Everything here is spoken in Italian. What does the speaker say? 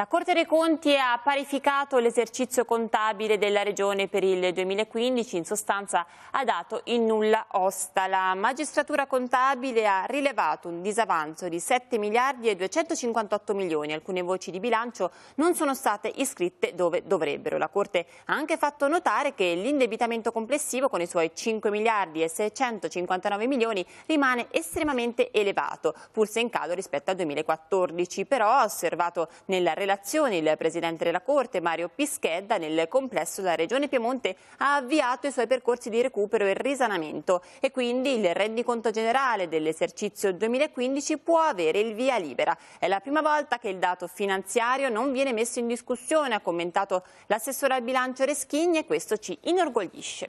La Corte dei Conti ha parificato l'esercizio contabile della Regione per il 2015, in sostanza ha dato in nulla osta. La magistratura contabile ha rilevato un disavanzo di 7 miliardi e 258 milioni. Alcune voci di bilancio non sono state iscritte dove dovrebbero. La Corte ha anche fatto notare che l'indebitamento complessivo con i suoi 5 miliardi e 659 milioni rimane estremamente elevato, pur se in calo rispetto al 2014. Però, ha osservato nella relazione relazioni, il presidente della Corte Mario Pischedda nel complesso della Regione Piemonte ha avviato i suoi percorsi di recupero e risanamento e quindi il rendiconto generale dell'esercizio 2015 può avere il via libera. È la prima volta che il dato finanziario non viene messo in discussione, ha commentato l'assessore al bilancio Reschigni e questo ci inorgoglisce.